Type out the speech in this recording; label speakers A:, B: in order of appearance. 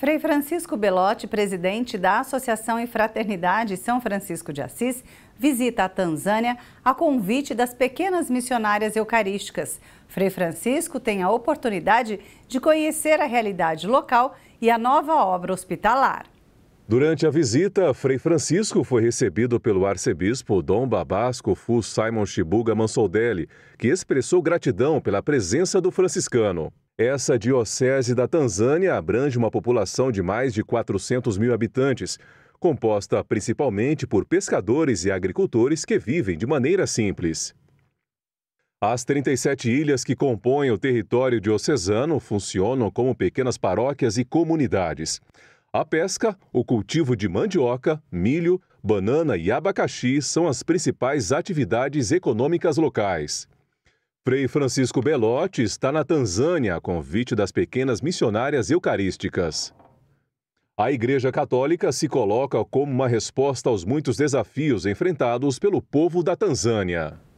A: Frei Francisco Belotti, presidente da Associação e Fraternidade São Francisco de Assis, visita a Tanzânia a convite das pequenas missionárias eucarísticas. Frei Francisco tem a oportunidade de conhecer a realidade local e a nova obra hospitalar.
B: Durante a visita, Frei Francisco foi recebido pelo arcebispo Dom Babasco Fu Simon Shibuga Mansoldelli, que expressou gratidão pela presença do franciscano. Essa diocese da Tanzânia abrange uma população de mais de 400 mil habitantes, composta principalmente por pescadores e agricultores que vivem de maneira simples. As 37 ilhas que compõem o território diocesano funcionam como pequenas paróquias e comunidades. A pesca, o cultivo de mandioca, milho, banana e abacaxi são as principais atividades econômicas locais. Frei Francisco Belotti está na Tanzânia a convite das pequenas missionárias eucarísticas. A Igreja Católica se coloca como uma resposta aos muitos desafios enfrentados pelo povo da Tanzânia.